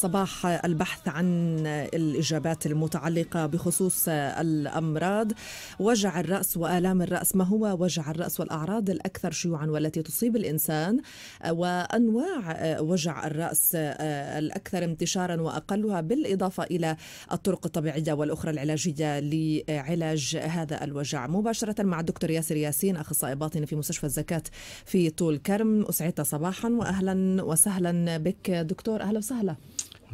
صباح البحث عن الإجابات المتعلقة بخصوص الأمراض وجع الرأس وآلام الرأس ما هو وجع الرأس والأعراض الأكثر شيوعا والتي تصيب الإنسان وأنواع وجع الرأس الأكثر انتشارا وأقلها بالإضافة إلى الطرق الطبيعية والأخرى العلاجية لعلاج هذا الوجع مباشرة مع الدكتور ياسر ياسين أخصائي باطني في مستشفى الزكاة في طول كرم أسعدت صباحا وأهلا وسهلا بك دكتور أهلا وسهلا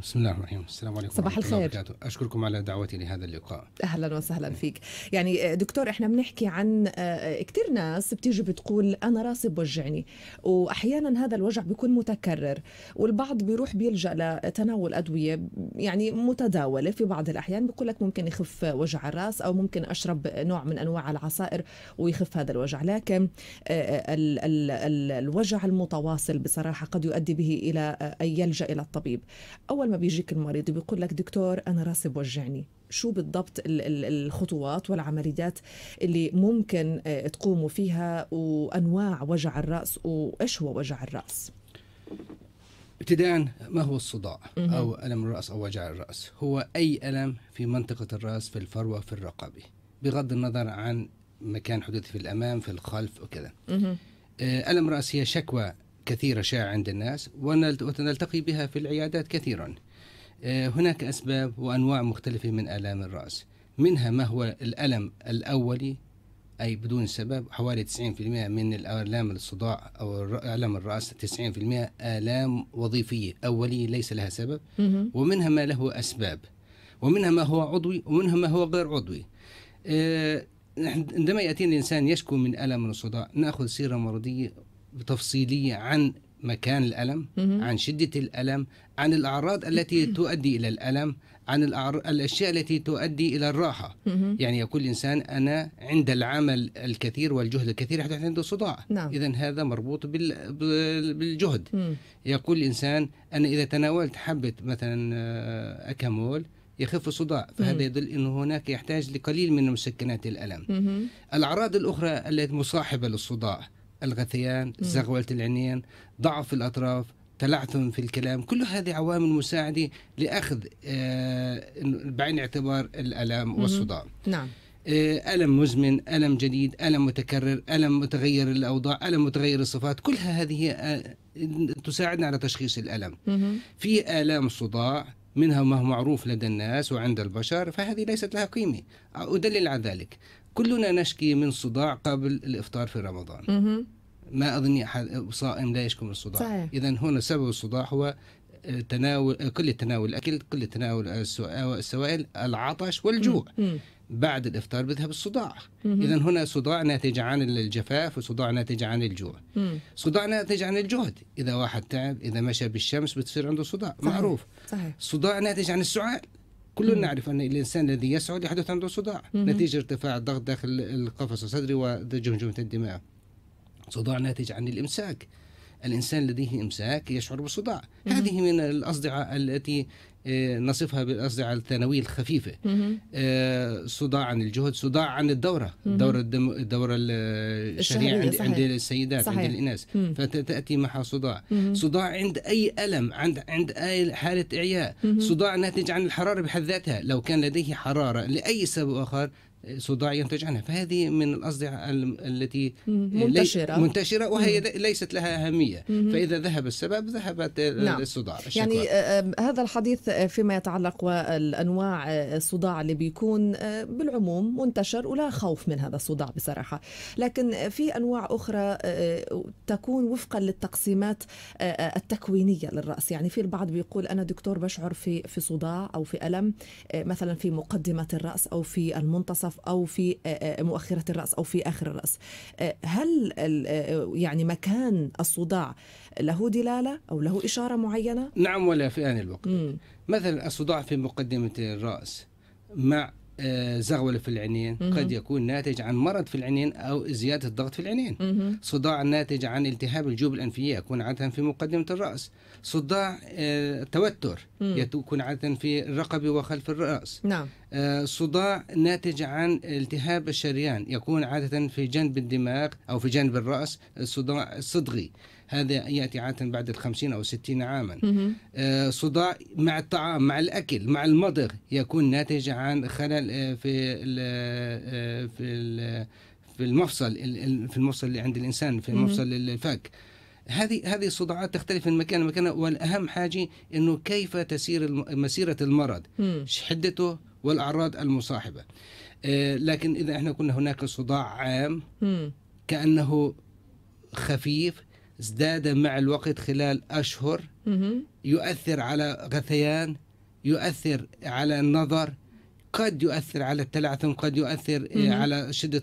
بسم الله الرحمن الرحيم السلام عليكم صباح الخير وبركاته. أشكركم على دعوتي لهذا اللقاء أهلا وسهلا فيك يعني آه، دكتور إحنا بنحكي عن آه، كثير ناس بتيجي بتقول أنا راسي بوجعني وأحيانا هذا الوجع بيكون متكرر والبعض بيروح بيلجأ لتناول أدوية يعني متداولة في بعض الأحيان بيقول لك ممكن يخف وجع الراس أو ممكن أشرب نوع من أنواع العصائر ويخف هذا الوجع لكن آه، ال الوجع المتواصل بصراحة قد يؤدي به إلى أن يلجأ إلى الطبيب أول لما بيجيك المريض بيقول لك دكتور انا راسي بوجعني شو بالضبط الخطوات والعمليات اللي ممكن آه، تقوموا فيها وانواع وجع الراس وايش هو وجع الراس ابتداء ما هو الصداع او الم الراس او وجع الراس هو اي الم في منطقه الراس في الفروه في الرقبه بغض النظر عن مكان حدوثه في الامام في الخلف وكذا آه، الم راس هي شكوى كثيرة شائعة عند الناس ونلتقي بها في العيادات كثيرا آه، هناك أسباب وأنواع مختلفة من آلام الرأس منها ما هو الألم الأولي أي بدون سبب حوالي 90% من الآلام الصداع أو آلام الرأس 90% آلام وظيفية أولية ليس لها سبب ومنها ما له أسباب ومنها ما هو عضوي ومنها ما هو غير عضوي آه، عندما يأتينا الإنسان يشكو من ألم الصداع نأخذ سيرة مرضية تفصيلية عن مكان الألم عن شدة الألم عن الأعراض التي تؤدي إلى الألم عن الأشياء التي تؤدي إلى الراحة يعني يقول الإنسان أنا عند العمل الكثير والجهد الكثير يحدث عنده صداع نعم. إذا هذا مربوط بالجهد مم. يقول الإنسان أنا إذا تناولت حبة مثلا آه، أكامول يخف الصداع فهذا يدل انه هناك يحتاج لقليل من مسكنات الالم الاعراض الاخرى التي مصاحبه للصداع الغثيان زغوله العينين ضعف الاطراف تلعثم في الكلام كل هذه عوامل مساعدة لأخذ آه، بعين الاعتبار الألم والصداع نعم آه، ألم مزمن ألم جديد ألم متكرر ألم متغير الأوضاع ألم متغير الصفات كلها هذه آه، تساعدنا على تشخيص الألم في آلام صداع منها ما هو معروف لدى الناس وعند البشر فهذه ليست لها قيمة أدلل على ذلك كلنا نشكي من صداع قبل الافطار في رمضان ما اظن احد صائم لا يشكو من الصداع اذا هنا سبب الصداع هو آه، تناول آه، كل تناول الاكل كل تناول آه، السوائل العطش والجوع بعد الافطار بذهب الصداع اذا هنا صداع ناتج عن الجفاف وصداع ناتج عن الجوع صداع ناتج عن الجهد اذا واحد تعب اذا مشى بالشمس بتصير عنده صداع معروف صحيح. صداع ناتج عن السعال كلنا نعرف أن الإنسان الذي يسعد يحدث عنده صداع نتيجة ارتفاع الضغط داخل القفص الصدري وجمجمة الدماغ صداع ناتج عن الإمساك الإنسان لديه إمساك يشعر بالصداع هذه من الأصدعة التي إيه، نصفها بالقصد على الثانويه الخفيفه إيه، صداع عن الجهد صداع عن الدوره الدوره الدم الدوره الشريعه عند, عند السيدات صحيح. عند الاناث فتاتي معها صداع صداع عند اي الم عند عند اي حاله اعياء صداع ناتج عن الحراره بحد ذاتها لو كان لديه حراره لاي سبب اخر صداع ينتج عنها فهذه من الأصدعة التي منتشرة منتشرة وهي مم. ليست لها أهمية مم. فإذا ذهب السبب ذهبت نعم. الصداع الشكوى. يعني آه، آه، هذا الحديث آه، فيما يتعلق والأنواع الصداع اللي بيكون بالعموم منتشر ولا خوف من هذا الصداع بصراحة لكن في أنواع أخرى تكون وفقا للتقسيمات التكوينية للرأس يعني في البعض بيقول أنا دكتور بشعر في في صداع أو في ألم مثلا في مقدمة الرأس أو في المنتصف المنتصف او في مؤخره الراس او في اخر الراس هل يعني مكان الصداع له دلاله او له اشاره معينه نعم ولا في ان الوقت مم. مثلا الصداع في مقدمه الراس مع آه، زغول في العينين مم. قد يكون ناتج عن مرض في العينين او زياده الضغط في العينين مم. صداع ناتج عن التهاب الجيوب الانفيه يكون عاده في مقدمه الراس صداع آه توتر يكون عاده في الرقبه وخلف الراس نعم آه صداع ناتج عن التهاب الشريان يكون عاده في جنب الدماغ او في جنب الراس صداع صدغي هذا يأتي عادة بعد الخمسين أو الستين عاما آه، صداع مع الطعام مع الأكل مع المضغ يكون ناتج عن خلل آه، في الـ آه، في الـ في المفصل في المفصل اللي عند الإنسان في المفصل الفك هذه هذه الصداعات تختلف من مكان لمكان والاهم حاجه انه كيف تسير مسيره المرض حدته والاعراض المصاحبه لكن اذا احنا كنا هناك صداع عام كانه خفيف ازداد مع الوقت خلال أشهر يؤثر على غثيان يؤثر على النظر قد يؤثر على التلعثم قد يؤثر آه، على شدة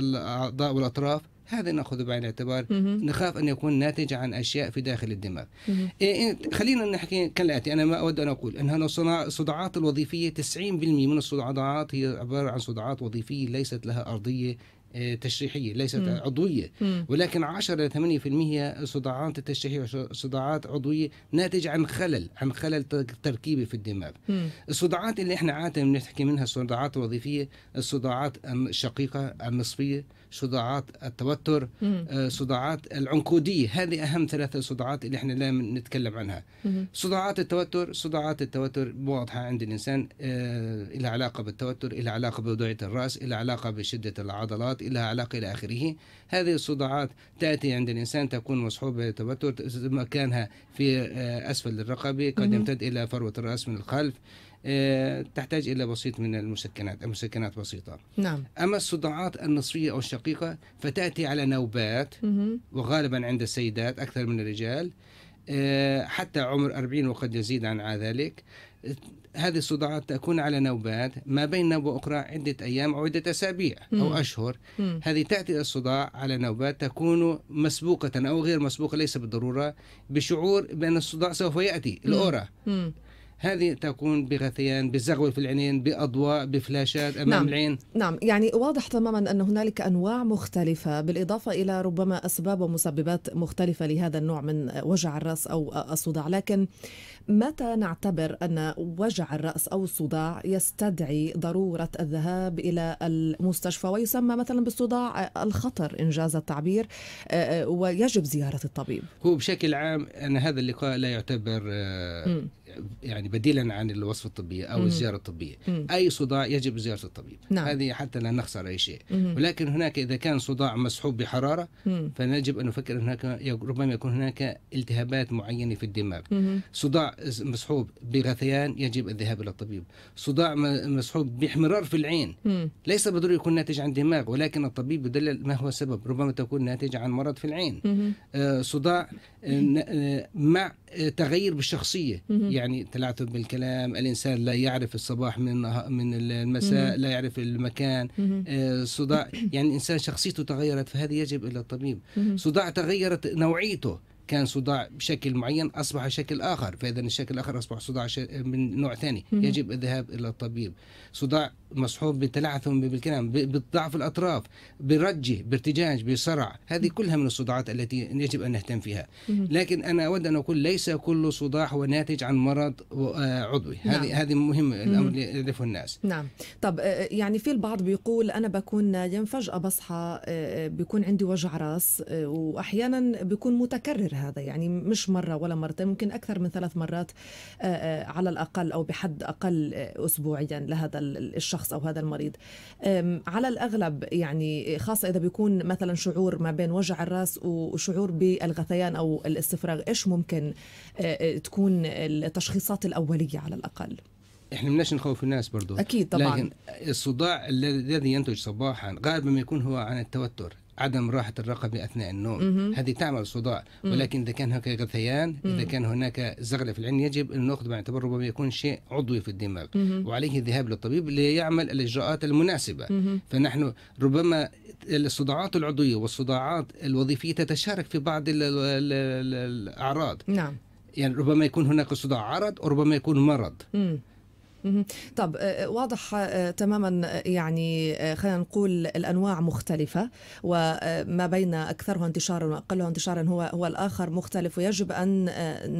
الأعضاء آه، آه، والأطراف هذا ناخذه بعين الاعتبار نخاف ان يكون ناتج عن اشياء في داخل الدماغ إيه خلينا نحكي كالاتي انا ما اود ان اقول ان الصداعات الوظيفيه 90% من الصداعات هي عباره عن صداعات وظيفيه ليست لها ارضيه آه، تشريحيه ليست مم. عضويه مم. ولكن 10 الى 8% صداعات تشريحيه صداعات عضويه ناتج عن خلل عن خلل تركيبي في الدماغ مم. الصداعات اللي احنا عاده بنحكي منها الصداعات الوظيفيه الصداعات الشقيقه النصفيه صداعات التوتر آه، صداعات العنقودية هذه أهم ثلاثة صداعات اللي احنا لا نتكلم عنها صداعات التوتر صداعات التوتر واضحة عند الإنسان آه، إلى علاقة بالتوتر إلى علاقة بوضعية الرأس إلى علاقة بشدة العضلات إلى علاقة إلى آخره هذه الصداعات تأتي عند الإنسان تكون مصحوبة بالتوتر مكانها في آه، أسفل الرقبة قد يمتد إلى فروة الرأس من الخلف آه، تحتاج إلى بسيط من المسكنات مسكنات بسيطة نعم. أما الصداعات النصفية أو الشقيقة فتأتي على نوبات مم. وغالبا عند السيدات أكثر من الرجال آه، حتى عمر 40 وقد يزيد عن ذلك هذه الصداعات تكون على نوبات ما بين نوبة أخرى عدة أيام أو عدة أسابيع أو مم. أشهر مم. هذه تأتي الصداع على نوبات تكون مسبوقة أو غير مسبوقة ليس بالضرورة بشعور بأن الصداع سوف يأتي الأورا هذه تكون بغثيان بزغوة في العينين بأضواء بفلاشات أمام نعم. العين نعم يعني واضح تماما أن هنالك أنواع مختلفة بالإضافة إلى ربما أسباب ومسببات مختلفة لهذا النوع من وجع الرأس أو الصداع لكن متى نعتبر أن وجع الرأس أو الصداع يستدعي ضرورة الذهاب إلى المستشفى ويسمى مثلا بالصداع الخطر إن جاز التعبير آه، آه، ويجب زيارة الطبيب هو بشكل عام أن هذا اللقاء لا يعتبر آه، يعني بديلا عن الوصفه الطبيه او الزياره الطبيه اي صداع يجب زياره الطبيب نعم. هذه حتى لا نخسر اي شيء ولكن هناك اذا كان صداع مصحوب بحراره فنجب ان نفكر هناك ربما يكون هناك التهابات معينه في الدماغ صداع مصحوب بغثيان يجب الذهاب الى الطبيب صداع مصحوب باحمرار في العين ليس بالضروره يكون ناتج عن دماغ ولكن الطبيب يدلل ما هو السبب ربما تكون ناتج عن مرض في العين آه، صداع آه، آه، مع تغير بالشخصيه يعني تلعثم بالكلام الانسان لا يعرف الصباح من من المساء لا يعرف المكان صداع يعني الانسان شخصيته تغيرت فهذا يجب الى الطبيب صداع تغيرت نوعيته كان صداع بشكل معين اصبح شكل اخر فاذا الشكل الاخر اصبح صداع من نوع ثاني يجب الذهاب الى الطبيب صداع مصحوب بتلعثم بالكلام بضعف الاطراف برجه بارتجاج بصرع هذه كلها من الصداعات التي يجب ان نهتم فيها لكن انا اود ان اقول ليس كل صداع هو ناتج عن مرض آه، عضوي نعم. هذه هذه مهمه الامر يعرفه الناس نعم طب آه، آه، يعني في البعض بيقول انا بكون نايم فجاه بصحى بيكون عندي وجع راس واحيانا بيكون متكرر التأثير هذا يعني مش مرة ولا مرتين ممكن أكثر من ثلاث مرات آه، آه، على الأقل أو بحد أقل آه، أسبوعيا لهذا الشخص أو هذا المريض على الأغلب يعني خاصة إذا بيكون مثلا شعور ما بين وجع الراس وشعور بالغثيان أو الاستفراغ إيش ممكن تكون التشخيصات الأولية على الأقل احنا بدناش نخوف الناس برضو اكيد طبعا لكن الصداع الذي ينتج صباحا غالبا ما يكون هو عن التوتر عدم راحة الرقبة أثناء النوم هذه تعمل صداع ولكن إذا كان هناك غثيان إذا كان هناك زغلة في العين يجب أن نأخذ باعتبار ربما يكون شيء عضوي في الدماغ وعليه الذهاب للطبيب ليعمل الإجراءات المناسبة فنحن ربما الصداعات العضوية والصداعات الوظيفية تتشارك في بعض الأعراض نعم يعني ربما يكون هناك صداع عرض وربما يكون مرض مم. طب آه، آه، واضح آه، تماما يعني خلينا نقول الانواع مختلفه وما بين اكثرها انتشارا واقلها انتشارا هو هو الاخر مختلف ويجب ان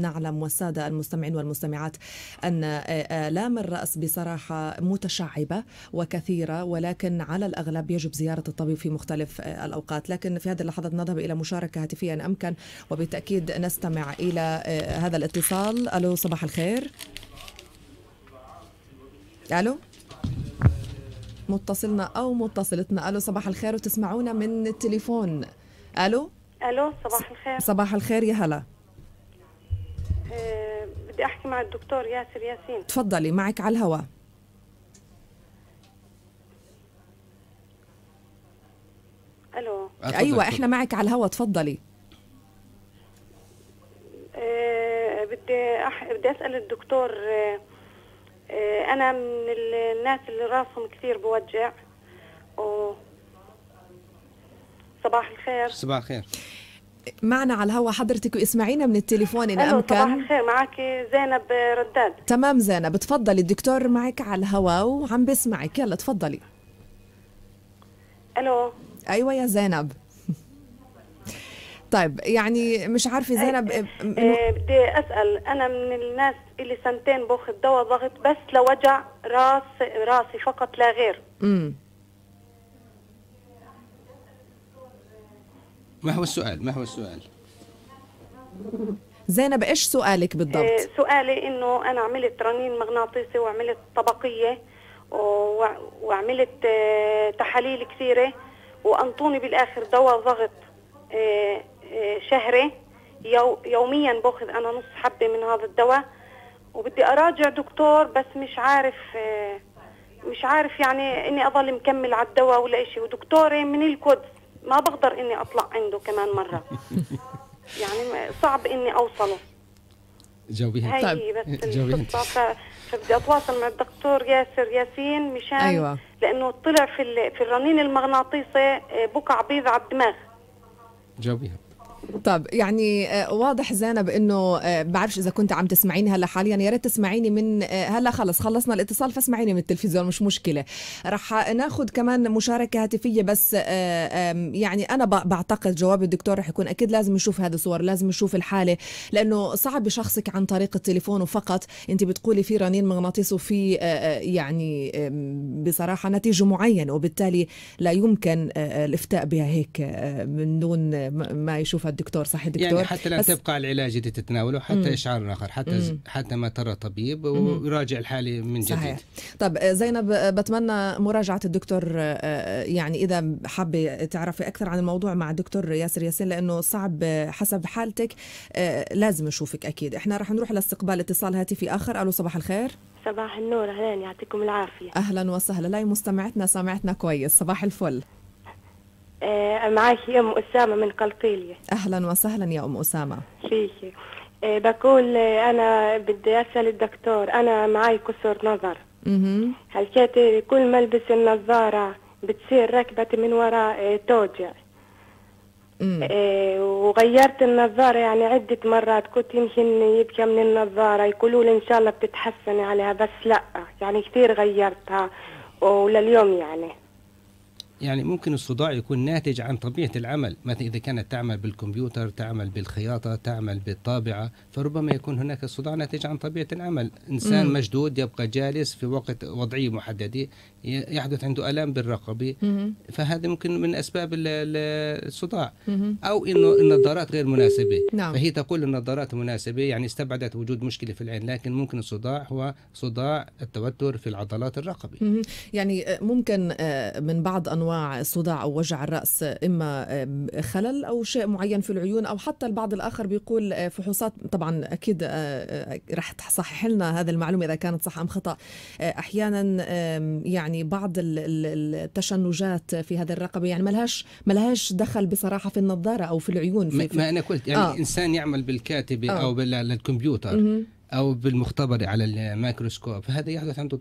نعلم والساده المستمعين والمستمعات ان الام الراس بصراحه متشعبه وكثيره ولكن على الاغلب يجب زياره الطبيب في مختلف الاوقات لكن في هذه اللحظه نذهب الى مشاركه هاتفيه ان امكن وبالتاكيد نستمع الى هذا الاتصال الو صباح الخير الو متصلنا او متصلتنا الو صباح الخير وتسمعونا من التليفون الو الو صباح الخير صباح الخير يا هلا أه بدي احكي مع الدكتور ياسر ياسين تفضلي معك على الهواء الو آه، ايوه احنا معك على الهواء تفضلي أه بدي أح... بدي اسال الدكتور أه آه، انا من الناس اللي راسهم كثير بوجع و صباح الخير صباح الخير معنا على الهواء حضرتك واسمعينا من التليفون ان امكن صباح الخير معك زينب رداد تمام زينب تفضلي الدكتور معك على الهواء وعم بسمعك يلا تفضلي الو ايوه يا زينب طيب يعني مش عارفه زينب إيه، إيه، بدي اسال انا من الناس اللي سنتين باخذ دواء ضغط بس لوجع راس راسي فقط لا غير امم ما هو السؤال ما هو السؤال زينب ايش سؤالك بالضبط إيه، سؤالي انه انا عملت رنين مغناطيسي وعملت طبقيه وعملت تحاليل كثيره وانطوني بالاخر دواء ضغط شهري يوميا باخذ انا نص حبه من هذا الدواء وبدي اراجع دكتور بس مش عارف مش عارف يعني اني اضل مكمل على الدواء ولا شيء ودكتوري من القدس ما بقدر اني اطلع عنده كمان مره يعني صعب اني اوصله جاوبيها طيب بس جاوبيها فبدي اتواصل مع الدكتور ياسر ياسين مشان أيوة. لانه طلع في في الرنين المغناطيسي آه، بقع بيض على الدماغ جاوبيها طب يعني آه، واضح زينب انه آه، بعرفش اذا كنت عم تسمعيني هلا حاليا يا ريت تسمعيني من آه، هلا خلص خلصنا الاتصال فاسمعيني من التلفزيون مش مشكله رح ناخذ كمان مشاركه هاتفيه بس يعني انا بعتقد جواب الدكتور رح يكون اكيد لازم نشوف هذه الصور لازم نشوف الحاله لانه صعب شخصك عن طريق التليفون وفقط انت بتقولي في رنين مغناطيس وفي يعني بصراحه نتيجه معينه وبالتالي لا يمكن الافتاء بها هيك من دون ما يشوفها الدكتور صح دكتور يعني حتى لا تبقى العلاج اللي تتناوله حتى مم. اشعار اخر حتى مم. حتى ما ترى طبيب ويراجع الحاله من جديد صحيح. طب آه، زينب آه، بتمنى مراجعه الدكتور آه، يعني اذا حابه تعرفي اكثر عن الموضوع مع الدكتور ياسر ياسين لانه صعب حسب حالتك لازم نشوفك اكيد احنا راح نروح لاستقبال اتصال هاتفي اخر الو صباح الخير صباح النور اهلا يعطيكم العافيه اهلا وسهلا لاي مستمعتنا سامعتنا كويس صباح الفل آه، معاكي ام اسامه من قلقيليه اهلا وسهلا يا ام اسامه فيكي آه، بقول آه، انا بدي اسال الدكتور انا معي كسر نظر حكيتي كل ما البس النظاره بتصير ركبتي من وراء توجع إيه وغيرت النظارة يعني عدة مرات كنت يمكن يبكى من النظارة يقولوا لي إن شاء الله بتتحسني عليها بس لا يعني كثير غيرتها ولليوم يعني يعني ممكن الصداع يكون ناتج عن طبيعة العمل مثلا إذا كانت تعمل بالكمبيوتر تعمل بالخياطة تعمل بالطابعة فربما يكون هناك صداع ناتج عن طبيعة العمل إنسان مم. مشدود يبقى جالس في وقت وضعية محددة يحدث عنده الام بالرقبة فهذا ممكن من أسباب الصداع مم. أو إنه النظارات غير مناسبة نعم. فهي تقول النظارات مناسبة يعني استبعدت وجود مشكلة في العين لكن ممكن الصداع هو صداع التوتر في العضلات الرقبة مم. يعني ممكن آه، من بعض أنواع انواع الصداع او وجع الراس اما خلل او شيء معين في العيون او حتى البعض الاخر بيقول آه، فحوصات طبعا اكيد آه، آه، رح تصحح لنا هذه المعلومه اذا كانت صح ام خطا احيانا يعني بعض التشنجات في هذه الرقبه يعني ملهاش ملهاش دخل بصراحه في النظاره او في العيون في ما, في انا قلت يعني آه. الانسان يعمل بالكاتبه آه. او بالكمبيوتر او بالمختبر على الميكروسكوب فهذا يحدث عنده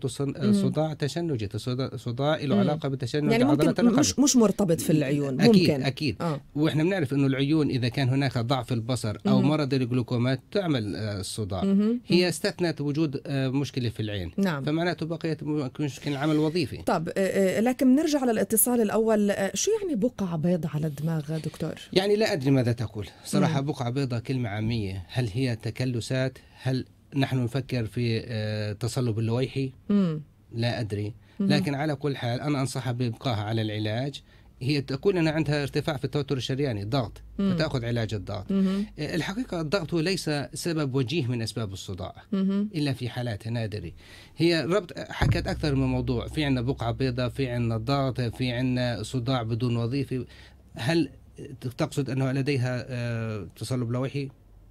صداع تشنجي صداع له علاقه بتشنج يعني عضله القلب مش مش مرتبط في العيون اكيد ممكن. اكيد آه. واحنا بنعرف انه العيون اذا كان هناك ضعف البصر او مم. مرض الجلوكومات تعمل آه، الصداع مم. هي استثنت وجود آه، مشكله في العين نعم. فمعناته بقيت مشكله العمل الوظيفي طب آه، لكن نرجع للاتصال الاول شو يعني بقعه بيضاء على الدماغ دكتور يعني لا ادري ماذا تقول صراحه مم. بقعه بيضاء كلمه عاميه هل هي تكلسات هل نحن نفكر في آه، تصلب اللويحي مم. لا أدري لكن على كل حال أنا أنصحها بإبقائها على العلاج هي تقول أن عندها ارتفاع في التوتر الشرياني ضغط فتأخذ علاج الضغط مم. آه، الحقيقة الضغط هو ليس سبب وجيه من أسباب الصداع مم. إلا في حالات نادرة هي ربط حكت أكثر من موضوع في عندنا بقعة بيضاء في عندنا ضغط في عندنا صداع بدون وظيفة هل تقصد أنه لديها آه، تصلب لوحي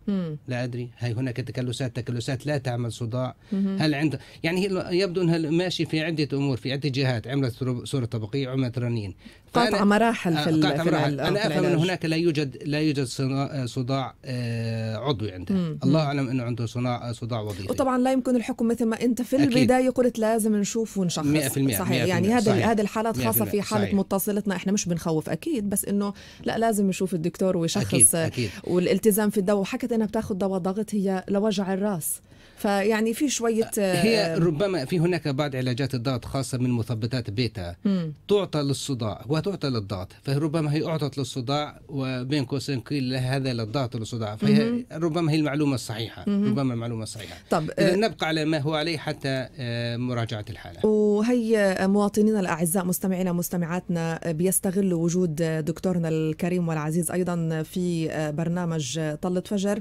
مم. لا أدري هل هناك تكلسات تكلسات لا تعمل صداع مم. هل عند يعني يبدو أنها ماشي في عدة أمور في عدة جهات عملت صورة طبقية عملت رنين قاطع مراحل في آه، قاطع مراحل انا افهم ان هناك لا يوجد لا يوجد آه، صداع آه، عضوي عنده مم. الله اعلم انه عنده صداع صداع وظيفي وطبعا لا يمكن الحكم مثل ما انت في البدايه قلت لازم نشوف ونشخص 100% صحيح 100% يعني هذه هذه الحالات خاصه في حاله صحيح. متصلتنا احنا مش بنخوف اكيد بس انه لا لازم نشوف الدكتور ويشخص أكيد. أكيد. والالتزام في الدواء وحكت انها بتاخذ دواء ضغط هي لوجع الراس فيعني في شويه آه، هي ربما في هناك بعض علاجات الضغط خاصه من مثبطات بيتا تعطى للصداع وتعطى للضغط فربما هي اعطت للصداع وبين قوسين قيل هذا للضغط والصداع فهي ربما هي المعلومه الصحيحه ربما المعلومه الصحيحه طب آه، نبقى على ما هو عليه حتى آه، مراجعه الحاله وهي مواطنينا الاعزاء مستمعينا مستمعاتنا بيستغلوا وجود دكتورنا الكريم والعزيز ايضا في برنامج طلة فجر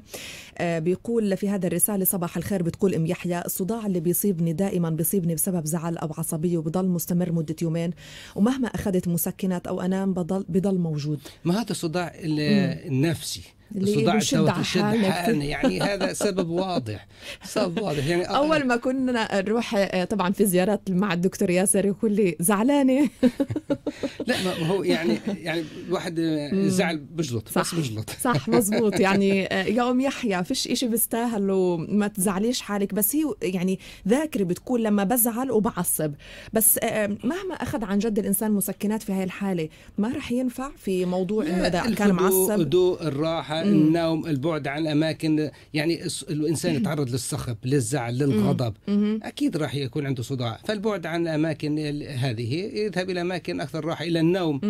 بيقول في هذا الرساله صباح الخير بتقول ام يحيى الصداع اللي بيصيبني دائما بيصيبني بسبب زعل او عصبيه وبضل مستمر مده يومين ومهما اخذت مسكنات او انام بضل بضل موجود ما هذا الصداع النفسي صداع التوتر يعني هذا سبب واضح سبب واضح يعني اول ما كنا نروح آه، طبعا في زيارات مع الدكتور ياسر يقول لي زعلانه لا ما هو يعني يعني الواحد آه، زعل بجلط صح بس بجلط صح مزبوط يعني آه، يوم يحيى فيش إشي بيستاهل وما تزعليش حالك بس هي يعني ذاكره بتقول لما بزعل وبعصب بس مهما اخذ عن جد الانسان مسكنات في هاي الحاله ما راح ينفع في موضوع انه اذا كان معصب الهدوء الراحه النوم البعد عن اماكن يعني الانسان يتعرض للصخب للزعل للغضب اكيد راح يكون عنده صداع فالبعد عن الاماكن هذه يذهب الى اماكن اكثر راحه الى النوم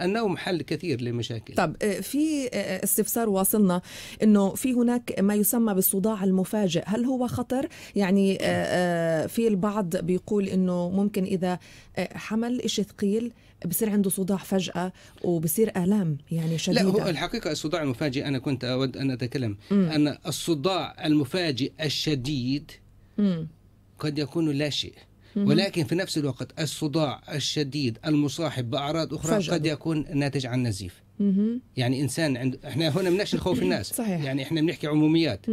النوم حل كثير للمشاكل طب آه، في آه، آه، استفسار واصلنا انه في هناك ما يسمى بالصداع المفاجئ هل هو خطر يعني في البعض بيقول انه ممكن اذا حمل شيء ثقيل بصير عنده صداع فجأة وبصير آلام يعني شديدة لا هو الحقيقة الصداع المفاجئ أنا كنت أود أن أتكلم مم. أن الصداع المفاجئ الشديد مم. قد يكون لا شيء ولكن في نفس الوقت الصداع الشديد المصاحب باعراض اخرى فجأة. قد يكون ناتج عن نزيف يعني انسان عند احنا هنا بنحكي الخوف الناس صحيح. يعني احنا بنحكي عموميات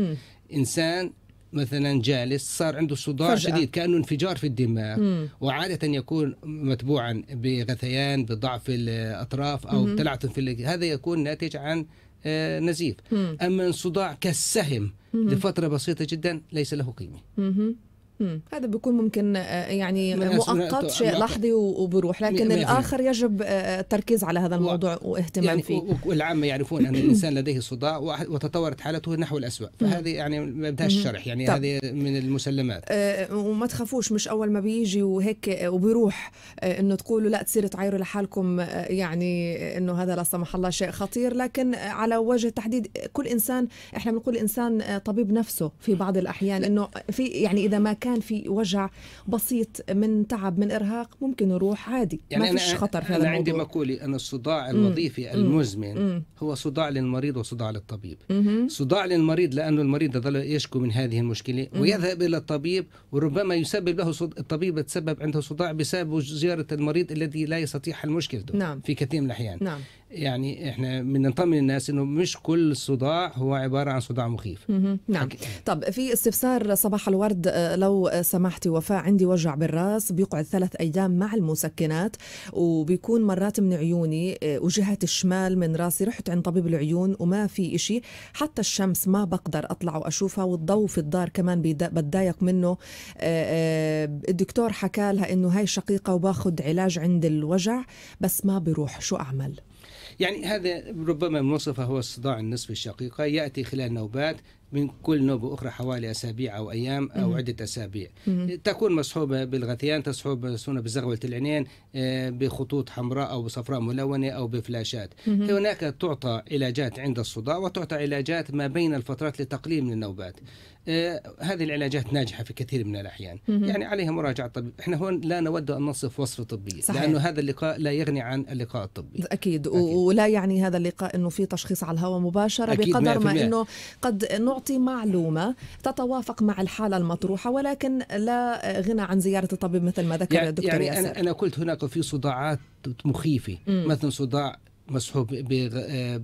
انسان مثلا جالس صار عنده صداع فجأة. شديد كانه انفجار في الدماغ مم. وعاده يكون متبوعا بغثيان بضعف الاطراف او تلعثم في هذا يكون ناتج عن آه، نزيف مم. اما انصداع كالسهم مم. لفتره بسيطه جدا ليس له قيمه مم. هذا بيكون ممكن آه، آه، يعني مؤقت شيء لحظي وبروح لكن الاخر يجب آه، التركيز على هذا الموضوع و... واهتمام يعني فيه والعامه يعرفون ان الانسان لديه صداع وتطورت حالته نحو الاسوء فهذه يعني ما بدهاش شرح يعني هذه من المسلمات أه وما تخافوش مش اول ما بيجي وهيك وبيروح أه انه تقولوا لا تصيروا تعايروا لحالكم يعني انه هذا لا سمح الله شيء خطير لكن على وجه التحديد كل انسان احنا بنقول الانسان طبيب نفسه في بعض الاحيان انه في يعني اذا ما كان كان في وجع بسيط من تعب من ارهاق ممكن يروح عادي يعني ما فيش خطر في هذا أنا عندي مقولي ان الصداع الوظيفي المزمن هو صداع للمريض وصداع للطبيب صداع للمريض لانه المريض يظل يشكو من هذه المشكله ويذهب الى الطبيب وربما يسبب له صد... الطبيب تسبب عنده صداع بسبب زياره المريض الذي لا يستطيع حل مشكلته نعم. في كثير من الاحيان نعم. يعني احنا بنطمن الناس انه مش كل صداع هو عباره عن صداع مخيف نعم طب في استفسار صباح الورد آه، لو لو سمحتي وفاء عندي وجع بالراس بيقعد ثلاث أيام مع المسكنات وبيكون مرات من عيوني آه، وجهة الشمال من راسي رحت عند طبيب العيون وما في إشي حتى الشمس ما بقدر أطلع وأشوفها والضوء في الدار كمان بتضايق منه آه، آه، الدكتور حكى لها إنه هاي شقيقة وباخذ علاج عند الوجع بس ما بروح شو أعمل؟ يعني هذا ربما من وصفه هو الصداع النصفي الشقيقة يأتي خلال نوبات من كل نوبة أخرى حوالي أسابيع أو أيام أو عدة أسابيع تكون مصحوبة بالغثيان تصحب سنة بزغوة العينين آه، بخطوط حمراء أو صفراء ملونة أو بفلاشات هناك تعطى علاجات عند الصداع وتعطى علاجات ما بين الفترات لتقليل من النوبات آه، هذه العلاجات ناجحة في كثير من الأحيان مم. يعني عليها مراجعة طبيب احنا هون لا نود أن نصف وصفة طبية صحيح. لأنه هذا اللقاء لا يغني عن اللقاء الطبي أكيد, أكيد. ولا يعني هذا اللقاء أنه في تشخيص على الهواء مباشرة بقدر ما أنه قد نعطي تعطي معلومه تتوافق مع الحاله المطروحه ولكن لا غنى عن زياره الطبيب مثل ما ذكر يعني الدكتور يعني ياسر انا انا قلت هناك في صداعات مخيفه مثلا صداع مسحوب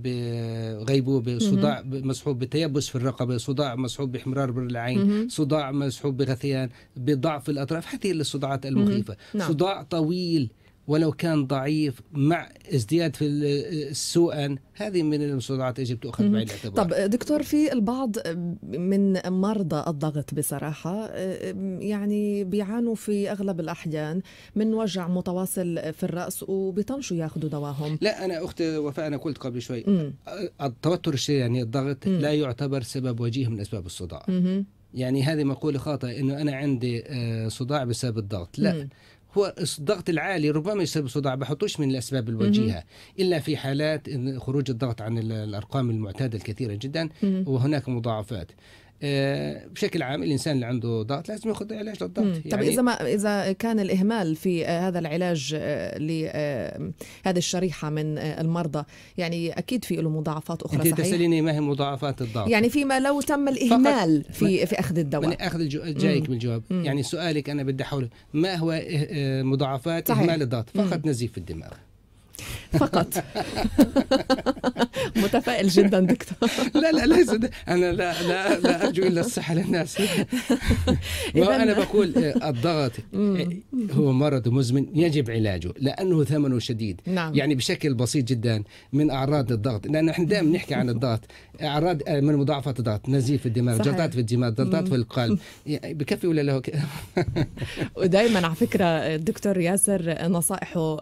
بغيبوبة صداع مسحوب بتيبس في الرقبة صداع مسحوب باحمرار بالعين صداع مسحوب بغثيان بضعف الأطراف هذه الصداعات المخيفة نعم. صداع طويل ولو كان ضعيف مع ازدياد في السوء هذه من المصطلحات يجب تؤخذ بعين الاعتبار طب دكتور في البعض من مرضى الضغط بصراحة يعني بيعانوا في أغلب الأحيان من وجع متواصل في الرأس وبيطنشوا ياخذوا دواهم لا أنا أختي وفاء أنا قلت قبل شوي مم. التوتر الشديد يعني الضغط مم. لا يعتبر سبب وجيه من أسباب الصداع مم. يعني هذه مقولة خاطئة إنه أنا عندي آه، صداع بسبب الضغط لا مم. هو الضغط العالي ربما يسبب صداع بحطوش من الاسباب الوجيهه الا في حالات خروج الضغط عن الارقام المعتاده الكثيره جدا وهناك مضاعفات آه، بشكل عام الانسان اللي عنده ضغط لازم ياخذ علاج للضغط طيب، يعني طب اذا ما اذا كان الاهمال في آه، هذا العلاج آه، لهذه الشريحه من المرضى يعني اكيد في له مضاعفات اخرى انت تساليني ما هي مضاعفات الضغط يعني فيما لو تم الاهمال في في اخذ الدواء من اخذ جايك من الجواب يعني سؤالك انا بدي احوله ما هو مضاعفات صحيح. اهمال الضغط فقط نزيف الدماغ فقط متفائل جدا دكتور لا لا ليس انا لا لا لا ارجو الا الصحه للناس انا بقول آه، الضغط آه، هو مرض مزمن يجب علاجه لانه ثمنه شديد نعم. يعني بشكل بسيط جدا من اعراض الضغط لان احنا دائما نحكي عن الضغط اعراض آه، من مضاعفه الضغط نزيف في الدماغ جلطات في الدماغ جلطات في القلب بكفي ولا له ودائما على فكره الدكتور ياسر نصائحه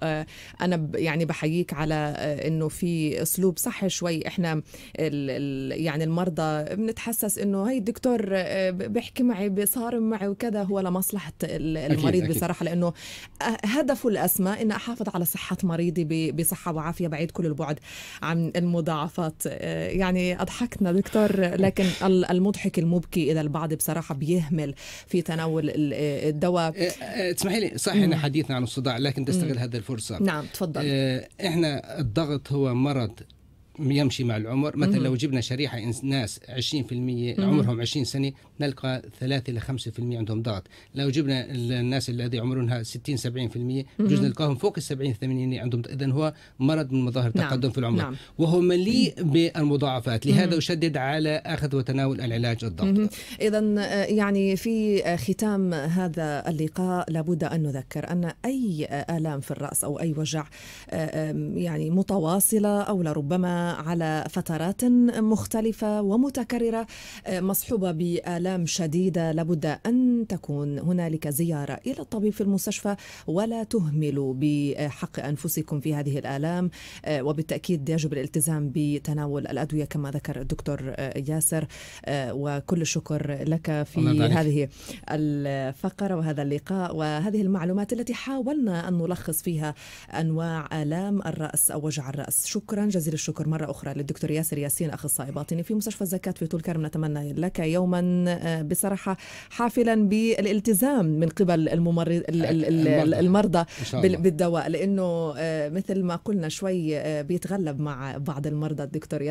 انا يعني بحييك على آه، انه في اسلوب صح شوي احنا الـ الـ يعني المرضى بنتحسس انه هي الدكتور آه، بيحكي معي بيصارم معي وكذا هو لمصلحه المريض أكيد أكيد. بصراحه لانه آه، هدفه الاسمى ان احافظ على صحه مريضي بصحه وعافيه بعيد كل البعد عن المضاعفات يعني اضحكنا دكتور لكن المضحك المبكي اذا البعض بصراحه بيهمل في تناول الدواء اسمحي لي صح ان حديثنا عن الصداع لكن تستغل هذه الفرصه نعم تفضل احنا الضغط هو مرض يمشي مع العمر مثلا لو جبنا شريحه ناس 20% عمرهم 20 سنه نلقى 3 إلى 5% عندهم ضغط لو جبنا الناس الذي عمرها 60 70% يجوز نلقاهم فوق ال 70 80 عندهم إذا هو مرض من مظاهر نعم، تقدم نعم. في العمر نعم. وهو مليء بالمضاعفات لهذا أشدد على أخذ وتناول العلاج الضغط إذا يعني في ختام هذا اللقاء لابد أن نذكر أن أي آلام في الرأس أو أي وجع يعني متواصلة أو لربما على فترات مختلفة ومتكررة آه، مصحوبة بآلام آلام شديدة لابد أن تكون هنالك زيارة إلى الطبيب في المستشفى ولا تهملوا بحق أنفسكم في هذه الآلام آه، وبالتأكيد يجب الالتزام بتناول الأدوية كما ذكر الدكتور آه، ياسر آه، وكل الشكر لك في هذه الفقرة وهذا اللقاء وهذه المعلومات التي حاولنا أن نلخص فيها أنواع آلام الرأس أو وجع الرأس شكرا جزيل الشكر مرة أخرى للدكتور ياسر ياسين أخصائي باطني في مستشفى الزكاة في طول كرم نتمنى لك يوما بصراحه حافلا بالالتزام من قبل الممرض المرضى بالدواء لانه آه، مثل ما قلنا شوي آه، بيتغلب مع بعض المرضى الدكتور